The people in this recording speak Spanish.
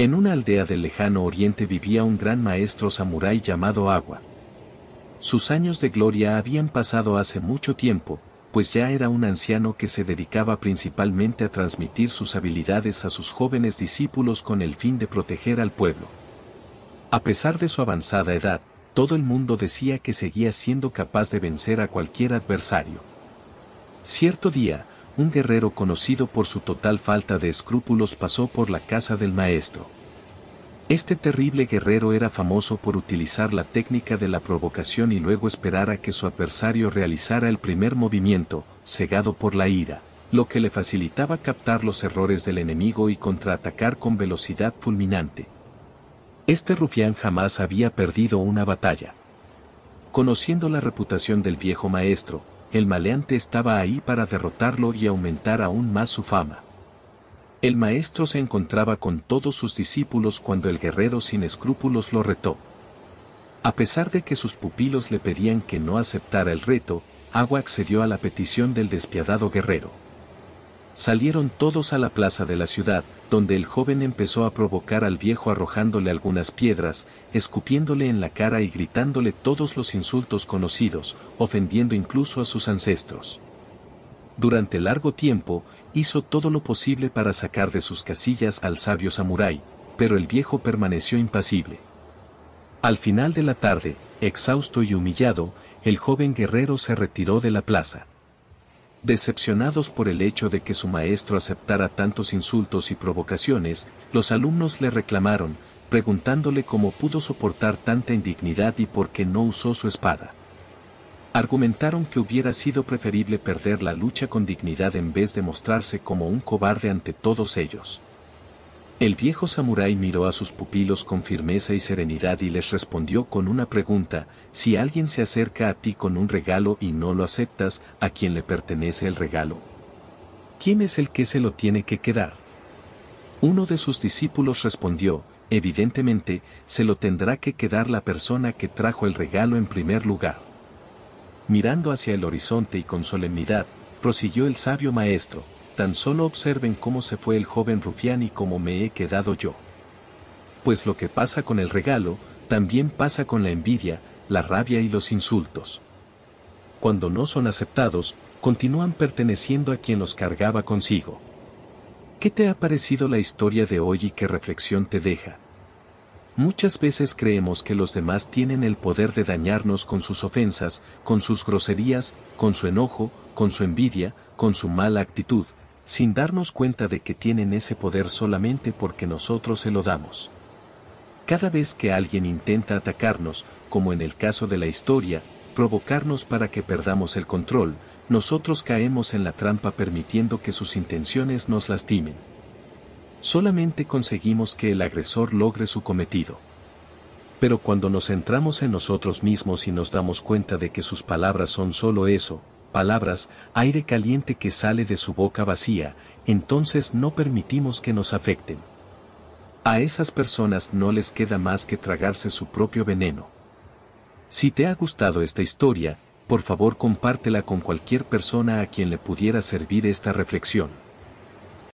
En una aldea del lejano oriente vivía un gran maestro samurái llamado Agua. Sus años de gloria habían pasado hace mucho tiempo, pues ya era un anciano que se dedicaba principalmente a transmitir sus habilidades a sus jóvenes discípulos con el fin de proteger al pueblo. A pesar de su avanzada edad, todo el mundo decía que seguía siendo capaz de vencer a cualquier adversario. Cierto día, un guerrero conocido por su total falta de escrúpulos pasó por la casa del maestro. Este terrible guerrero era famoso por utilizar la técnica de la provocación y luego esperar a que su adversario realizara el primer movimiento, cegado por la ira, lo que le facilitaba captar los errores del enemigo y contraatacar con velocidad fulminante. Este rufián jamás había perdido una batalla. Conociendo la reputación del viejo maestro, el maleante estaba ahí para derrotarlo y aumentar aún más su fama. El maestro se encontraba con todos sus discípulos cuando el guerrero sin escrúpulos lo retó. A pesar de que sus pupilos le pedían que no aceptara el reto, Agua accedió a la petición del despiadado guerrero. Salieron todos a la plaza de la ciudad, donde el joven empezó a provocar al viejo arrojándole algunas piedras, escupiéndole en la cara y gritándole todos los insultos conocidos, ofendiendo incluso a sus ancestros. Durante largo tiempo, hizo todo lo posible para sacar de sus casillas al sabio samurái, pero el viejo permaneció impasible. Al final de la tarde, exhausto y humillado, el joven guerrero se retiró de la plaza. Decepcionados por el hecho de que su maestro aceptara tantos insultos y provocaciones, los alumnos le reclamaron, preguntándole cómo pudo soportar tanta indignidad y por qué no usó su espada. Argumentaron que hubiera sido preferible perder la lucha con dignidad en vez de mostrarse como un cobarde ante todos ellos. El viejo samurái miró a sus pupilos con firmeza y serenidad y les respondió con una pregunta, si alguien se acerca a ti con un regalo y no lo aceptas, ¿a quién le pertenece el regalo? ¿Quién es el que se lo tiene que quedar? Uno de sus discípulos respondió, evidentemente, se lo tendrá que quedar la persona que trajo el regalo en primer lugar. Mirando hacia el horizonte y con solemnidad, prosiguió el sabio maestro, Tan solo observen cómo se fue el joven rufián y cómo me he quedado yo. Pues lo que pasa con el regalo, también pasa con la envidia, la rabia y los insultos. Cuando no son aceptados, continúan perteneciendo a quien los cargaba consigo. ¿Qué te ha parecido la historia de hoy y qué reflexión te deja? Muchas veces creemos que los demás tienen el poder de dañarnos con sus ofensas, con sus groserías, con su enojo, con su envidia, con su mala actitud, sin darnos cuenta de que tienen ese poder solamente porque nosotros se lo damos. Cada vez que alguien intenta atacarnos, como en el caso de la historia, provocarnos para que perdamos el control, nosotros caemos en la trampa permitiendo que sus intenciones nos lastimen. Solamente conseguimos que el agresor logre su cometido. Pero cuando nos centramos en nosotros mismos y nos damos cuenta de que sus palabras son solo eso, palabras, aire caliente que sale de su boca vacía, entonces no permitimos que nos afecten. A esas personas no les queda más que tragarse su propio veneno. Si te ha gustado esta historia, por favor compártela con cualquier persona a quien le pudiera servir esta reflexión.